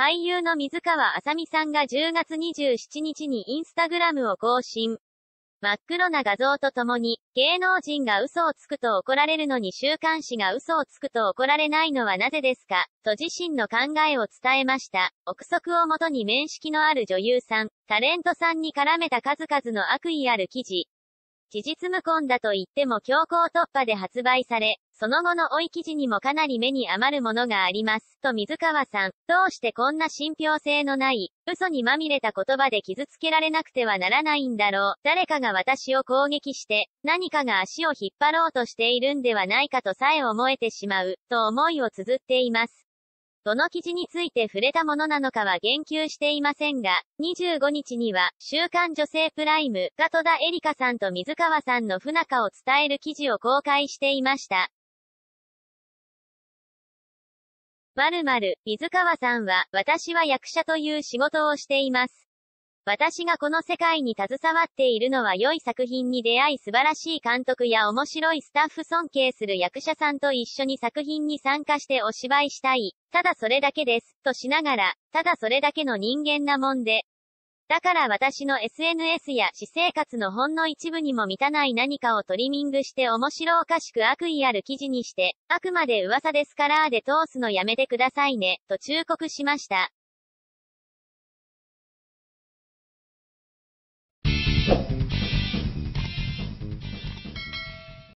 俳優の水川あさみさんが10月27日にインスタグラムを更新。真っ黒な画像とともに、芸能人が嘘をつくと怒られるのに週刊誌が嘘をつくと怒られないのはなぜですかと自身の考えを伝えました。憶測をもとに面識のある女優さん、タレントさんに絡めた数々の悪意ある記事、事実無根だと言っても強行突破で発売され、その後の追い記事にもかなり目に余るものがあります。と水川さん、どうしてこんな信憑性のない、嘘にまみれた言葉で傷つけられなくてはならないんだろう。誰かが私を攻撃して、何かが足を引っ張ろうとしているんではないかとさえ思えてしまう、と思いを綴っています。どの記事について触れたものなのかは言及していませんが、25日には、週刊女性プライムが戸田恵梨香さんと水川さんの不仲を伝える記事を公開していました。〇〇、水川さんは、私は役者という仕事をしています。私がこの世界に携わっているのは良い作品に出会い素晴らしい監督や面白いスタッフ尊敬する役者さんと一緒に作品に参加してお芝居したい。ただそれだけです。としながら、ただそれだけの人間なもんで。だから私の SNS や私生活のほんの一部にも満たない何かをトリミングして面白おかしく悪意ある記事にして、あくまで噂ですからで通すのやめてくださいね、と忠告しました。